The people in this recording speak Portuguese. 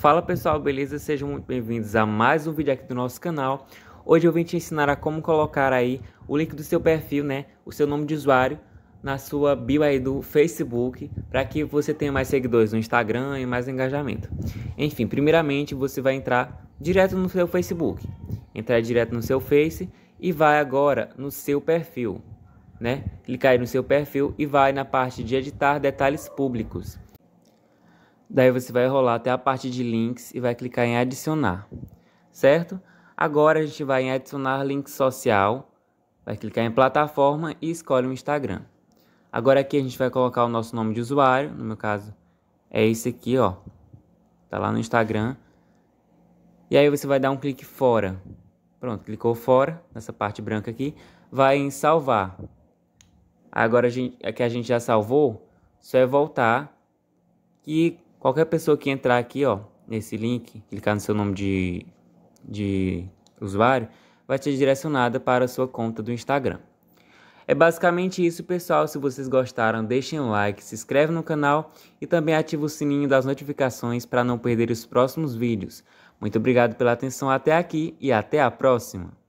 Fala pessoal, beleza? Sejam muito bem-vindos a mais um vídeo aqui do nosso canal. Hoje eu vim te ensinar a como colocar aí o link do seu perfil, né? O seu nome de usuário na sua bio aí do Facebook, para que você tenha mais seguidores no Instagram e mais engajamento. Enfim, primeiramente você vai entrar direto no seu Facebook. Entrar direto no seu Face e vai agora no seu perfil, né? Clicar aí no seu perfil e vai na parte de editar detalhes públicos. Daí você vai rolar até a parte de links e vai clicar em adicionar, certo? Agora a gente vai em adicionar link social, vai clicar em plataforma e escolhe o Instagram. Agora aqui a gente vai colocar o nosso nome de usuário, no meu caso é esse aqui, ó. Tá lá no Instagram. E aí você vai dar um clique fora. Pronto, clicou fora, nessa parte branca aqui, vai em salvar. Agora a gente, aqui é a gente já salvou, só é voltar e Qualquer pessoa que entrar aqui, ó, nesse link, clicar no seu nome de, de usuário, vai ser direcionada para a sua conta do Instagram. É basicamente isso, pessoal. Se vocês gostaram, deixem um like, se inscreve no canal e também ative o sininho das notificações para não perder os próximos vídeos. Muito obrigado pela atenção até aqui e até a próxima!